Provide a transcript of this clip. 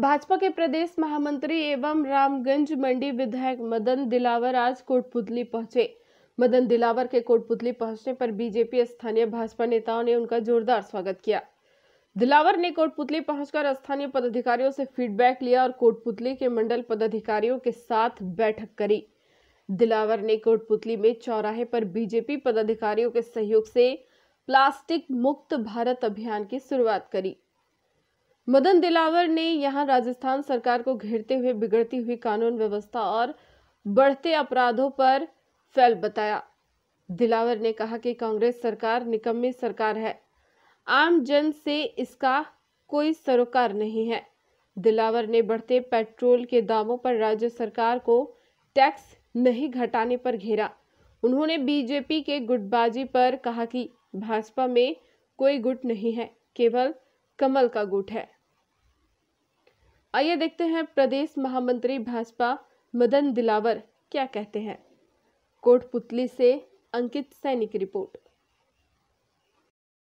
भाजपा के प्रदेश महामंत्री एवं रामगंज मंडी विधायक मदन दिलावर आज कोटपुतली पहुंचे मदन दिलावर के कोटपुतली पहुंचने पर बीजेपी स्थानीय भाजपा नेताओं ने उनका जोरदार स्वागत किया दिलावर ने कोटपुतली पहुंचकर स्थानीय पदाधिकारियों से फीडबैक लिया और कोटपुतली के मंडल पदाधिकारियों के साथ बैठक करी दिलावर ने कोटपुतली में चौराहे पर बीजेपी पदाधिकारियों के सहयोग से प्लास्टिक मुक्त भारत अभियान की शुरुआत करी मदन दिलावर ने यहां राजस्थान सरकार को घेरते हुए बिगड़ती हुई कानून व्यवस्था और बढ़ते अपराधों पर फैल बताया दिलावर ने कहा कि कांग्रेस सरकार निकम्मी सरकार है आम जन से इसका कोई सरोकार नहीं है दिलावर ने बढ़ते पेट्रोल के दामों पर राज्य सरकार को टैक्स नहीं घटाने पर घेरा उन्होंने बीजेपी के गुटबाजी पर कहा कि भाजपा में कोई गुट नहीं है केवल कमल का गुट है आइए देखते हैं प्रदेश महामंत्री भाजपा मदन दिलावर क्या कहते हैं कोटपुतली से अंकित सैनी की रिपोर्ट